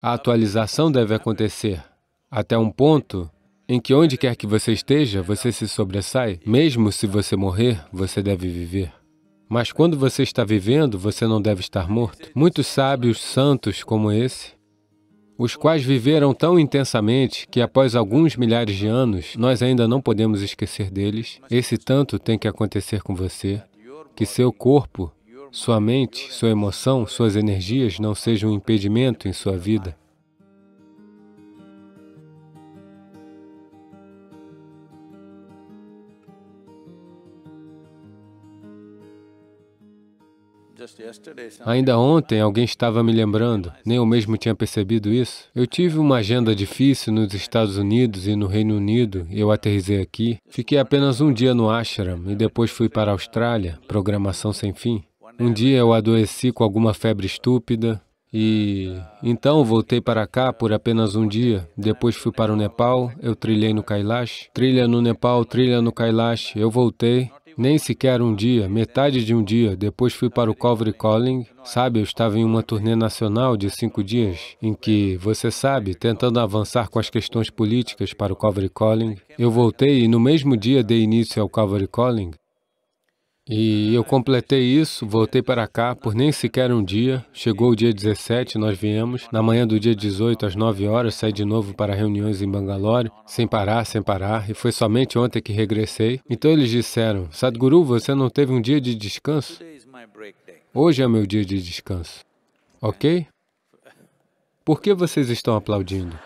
A atualização deve acontecer até um ponto em que onde quer que você esteja, você se sobressai. Mesmo se você morrer, você deve viver. Mas quando você está vivendo, você não deve estar morto. Muitos sábios santos como esse, os quais viveram tão intensamente que após alguns milhares de anos, nós ainda não podemos esquecer deles, esse tanto tem que acontecer com você, que seu corpo sua mente, sua emoção, suas energias não sejam um impedimento em sua vida. Ainda ontem alguém estava me lembrando, nem eu mesmo tinha percebido isso. Eu tive uma agenda difícil nos Estados Unidos e no Reino Unido, eu aterrisei aqui. Fiquei apenas um dia no ashram e depois fui para a Austrália, programação sem fim. Um dia eu adoeci com alguma febre estúpida e então voltei para cá por apenas um dia. Depois fui para o Nepal, eu trilhei no Kailash. Trilha no Nepal, trilha no Kailash. Eu voltei, nem sequer um dia, metade de um dia. Depois fui para o Covre Calling. Sabe, eu estava em uma turnê nacional de cinco dias, em que, você sabe, tentando avançar com as questões políticas para o Covre Calling. Eu voltei e no mesmo dia dei início ao Covre Calling. E eu completei isso, voltei para cá por nem sequer um dia. Chegou o dia 17, nós viemos. Na manhã do dia 18, às 9 horas, saí de novo para reuniões em Bangalore, sem parar, sem parar. E foi somente ontem que regressei. Então eles disseram, Sadhguru, você não teve um dia de descanso? Hoje é meu dia de descanso. Ok? Por que vocês estão aplaudindo?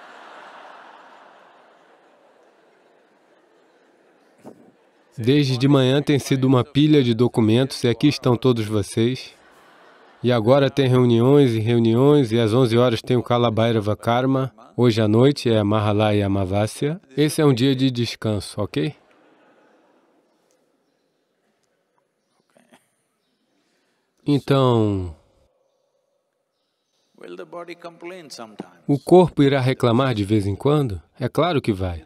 Desde de manhã tem sido uma pilha de documentos e aqui estão todos vocês. E agora tem reuniões e reuniões, e às 11 horas tem o Kalabairava Karma. Hoje à noite é Mahalaya Amavasya. Esse é um dia de descanso, ok? Então, o corpo irá reclamar de vez em quando? É claro que vai.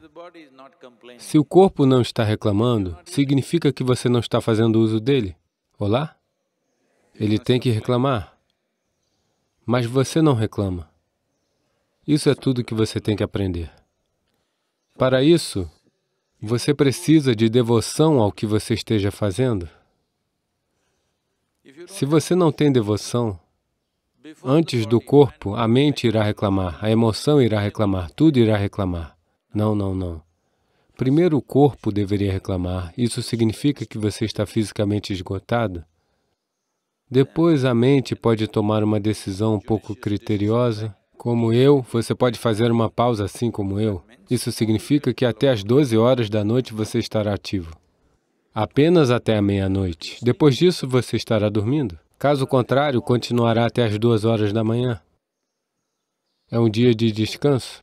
Se o corpo não está reclamando, significa que você não está fazendo uso dele. Olá? Ele tem que reclamar. Mas você não reclama. Isso é tudo que você tem que aprender. Para isso, você precisa de devoção ao que você esteja fazendo. Se você não tem devoção, antes do corpo, a mente irá reclamar, a emoção irá reclamar, tudo irá reclamar. Não, não, não. Primeiro, o corpo deveria reclamar. Isso significa que você está fisicamente esgotado. Depois, a mente pode tomar uma decisão um pouco criteriosa. Como eu, você pode fazer uma pausa assim como eu. Isso significa que até as 12 horas da noite você estará ativo. Apenas até a meia-noite. Depois disso, você estará dormindo. Caso contrário, continuará até as duas horas da manhã. É um dia de descanso.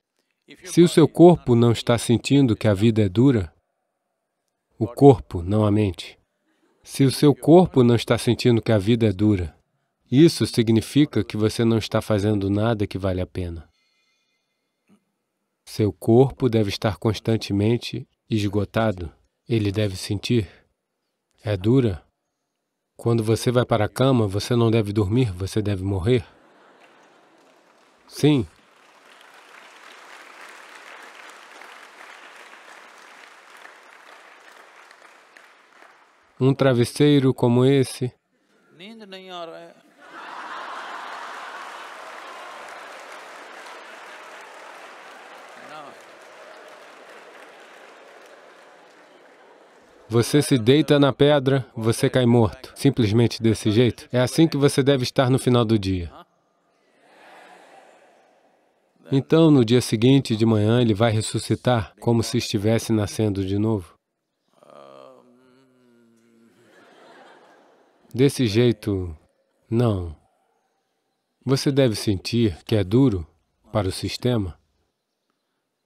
Se o seu corpo não está sentindo que a vida é dura, o corpo, não a mente. Se o seu corpo não está sentindo que a vida é dura, isso significa que você não está fazendo nada que vale a pena. Seu corpo deve estar constantemente esgotado. Ele deve sentir. É dura. Quando você vai para a cama, você não deve dormir, você deve morrer. Sim, um travesseiro como esse. É. Você se deita na pedra, você cai morto, simplesmente desse jeito. É assim que você deve estar no final do dia. Então, no dia seguinte de manhã, ele vai ressuscitar como se estivesse nascendo de novo. Desse jeito, não. Você deve sentir que é duro para o sistema,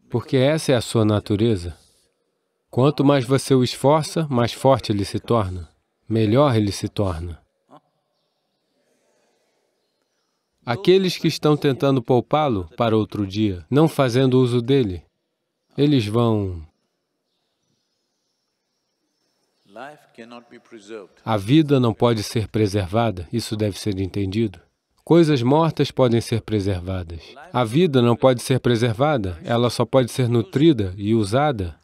porque essa é a sua natureza. Quanto mais você o esforça, mais forte ele se torna, melhor ele se torna. Aqueles que estão tentando poupá-lo para outro dia, não fazendo uso dele, eles vão a vida não pode ser preservada, isso deve ser entendido. Coisas mortas podem ser preservadas. A vida não pode ser preservada, ela só pode ser nutrida e usada.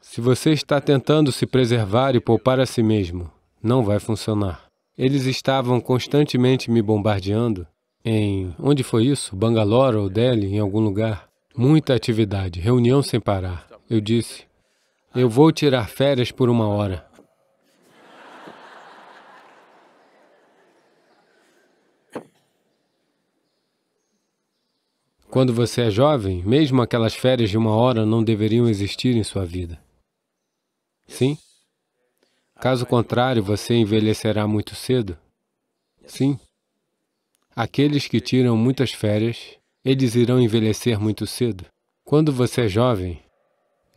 Se você está tentando se preservar e poupar a si mesmo, não vai funcionar. Eles estavam constantemente me bombardeando em... Onde foi isso? Bangalore ou Delhi, em algum lugar. Muita atividade, reunião sem parar. Eu disse, eu vou tirar férias por uma hora. Quando você é jovem, mesmo aquelas férias de uma hora não deveriam existir em sua vida. Sim? Caso contrário, você envelhecerá muito cedo. Sim. Aqueles que tiram muitas férias, eles irão envelhecer muito cedo. Quando você é jovem,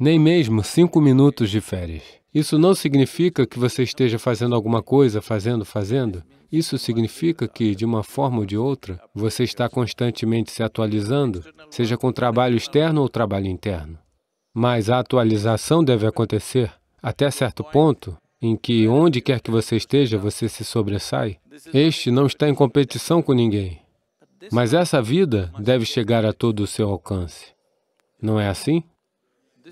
nem mesmo cinco minutos de férias. Isso não significa que você esteja fazendo alguma coisa, fazendo, fazendo. Isso significa que, de uma forma ou de outra, você está constantemente se atualizando, seja com trabalho externo ou trabalho interno. Mas a atualização deve acontecer até certo ponto em que, onde quer que você esteja, você se sobressai. Este não está em competição com ninguém. Mas essa vida deve chegar a todo o seu alcance. Não é assim?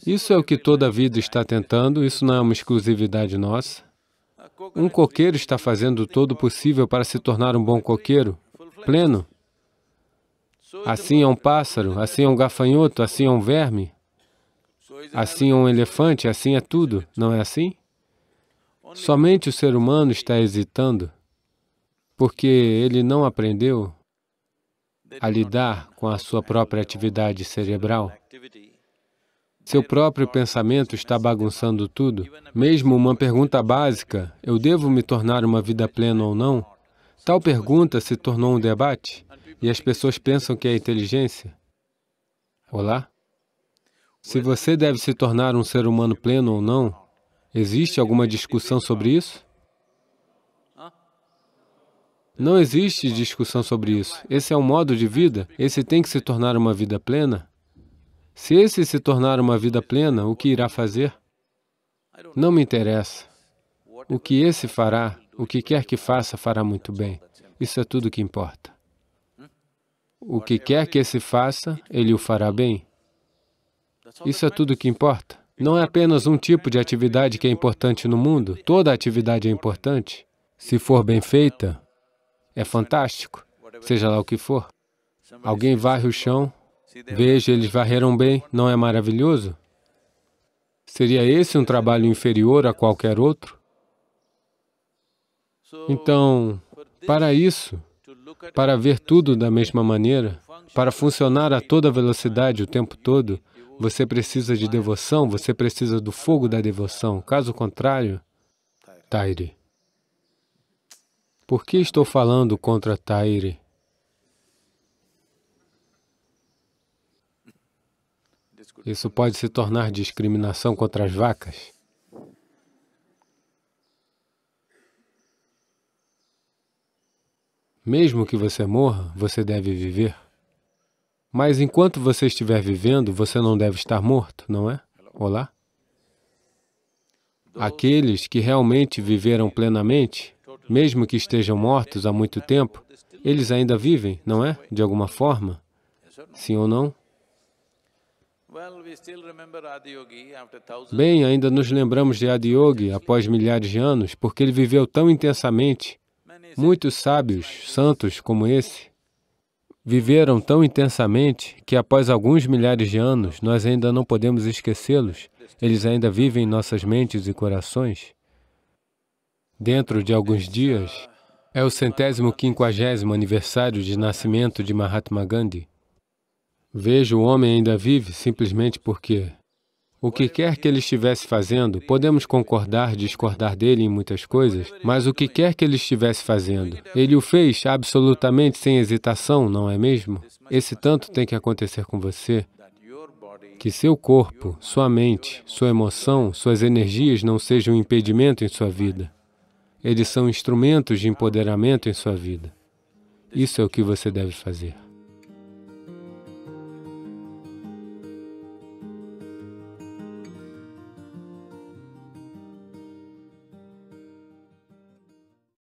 Isso é o que toda a vida está tentando, isso não é uma exclusividade nossa. Um coqueiro está fazendo todo o possível para se tornar um bom coqueiro, pleno. Assim é um pássaro, assim é um gafanhoto, assim é um verme, assim é um elefante, assim é tudo, não é assim? Somente o ser humano está hesitando, porque ele não aprendeu a lidar com a sua própria atividade cerebral. Seu próprio pensamento está bagunçando tudo. Mesmo uma pergunta básica, eu devo me tornar uma vida plena ou não? Tal pergunta se tornou um debate e as pessoas pensam que é inteligência. Olá? Se você deve se tornar um ser humano pleno ou não, existe alguma discussão sobre isso? Não existe discussão sobre isso. Esse é um modo de vida. Esse tem que se tornar uma vida plena. Se esse se tornar uma vida plena, o que irá fazer? Não me interessa. O que esse fará, o que quer que faça, fará muito bem. Isso é tudo que importa. O que quer que esse faça, ele o fará bem. Isso é tudo que importa. Não é apenas um tipo de atividade que é importante no mundo. Toda atividade é importante. Se for bem feita, é fantástico, seja lá o que for. Alguém varre o chão, Veja, eles varreram bem, não é maravilhoso? Seria esse um trabalho inferior a qualquer outro? Então, para isso, para ver tudo da mesma maneira, para funcionar a toda velocidade o tempo todo, você precisa de devoção, você precisa do fogo da devoção. Caso contrário, Taire. Por que estou falando contra Taire? Isso pode se tornar discriminação contra as vacas. Mesmo que você morra, você deve viver. Mas enquanto você estiver vivendo, você não deve estar morto, não é? Olá? Aqueles que realmente viveram plenamente, mesmo que estejam mortos há muito tempo, eles ainda vivem, não é? De alguma forma? Sim ou não? Bem, ainda nos lembramos de Adiyogi após milhares de anos, porque ele viveu tão intensamente. Muitos sábios, santos como esse, viveram tão intensamente que após alguns milhares de anos, nós ainda não podemos esquecê-los. Eles ainda vivem em nossas mentes e corações. Dentro de alguns dias, é o centésimo quinquagésimo aniversário de nascimento de Mahatma Gandhi. Veja, o homem ainda vive simplesmente porque o que quer que ele estivesse fazendo, podemos concordar, discordar dele em muitas coisas, mas o que quer que ele estivesse fazendo, ele o fez absolutamente sem hesitação, não é mesmo? Esse tanto tem que acontecer com você, que seu corpo, sua mente, sua emoção, suas energias não sejam um impedimento em sua vida. Eles são instrumentos de empoderamento em sua vida. Isso é o que você deve fazer.